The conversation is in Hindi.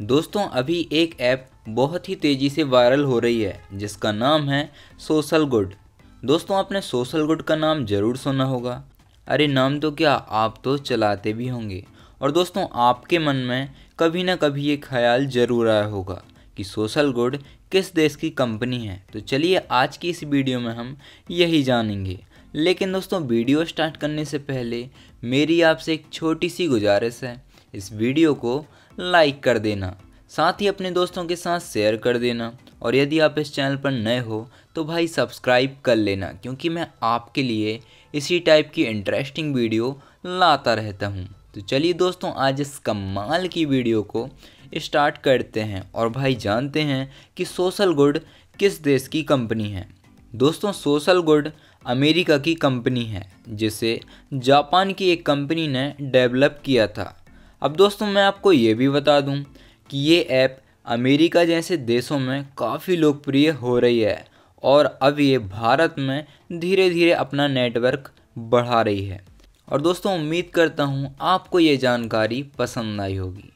दोस्तों अभी एक ऐप बहुत ही तेज़ी से वायरल हो रही है जिसका नाम है सोशल गुड दोस्तों आपने सोशल गुड का नाम ज़रूर सुना होगा अरे नाम तो क्या आप तो चलाते भी होंगे और दोस्तों आपके मन में कभी ना कभी ये ख्याल ज़रूर आया होगा कि सोशल गुड किस देश की कंपनी है तो चलिए आज की इस वीडियो में हम यही जानेंगे लेकिन दोस्तों वीडियो स्टार्ट करने से पहले मेरी आपसे एक छोटी सी गुजारिश है इस वीडियो को लाइक कर देना साथ ही अपने दोस्तों के साथ शेयर कर देना और यदि आप इस चैनल पर नए हो तो भाई सब्सक्राइब कर लेना क्योंकि मैं आपके लिए इसी टाइप की इंटरेस्टिंग वीडियो लाता रहता हूँ तो चलिए दोस्तों आज इस कमाल की वीडियो को स्टार्ट करते हैं और भाई जानते हैं कि सोशल गुड किस देश की कंपनी है दोस्तों सोशल गुड अमेरिका की कंपनी है जिसे जापान की एक कंपनी ने डेवलप किया था अब दोस्तों मैं आपको ये भी बता दूं कि ये ऐप अमेरिका जैसे देशों में काफ़ी लोकप्रिय हो रही है और अब ये भारत में धीरे धीरे अपना नेटवर्क बढ़ा रही है और दोस्तों उम्मीद करता हूँ आपको ये जानकारी पसंद आई होगी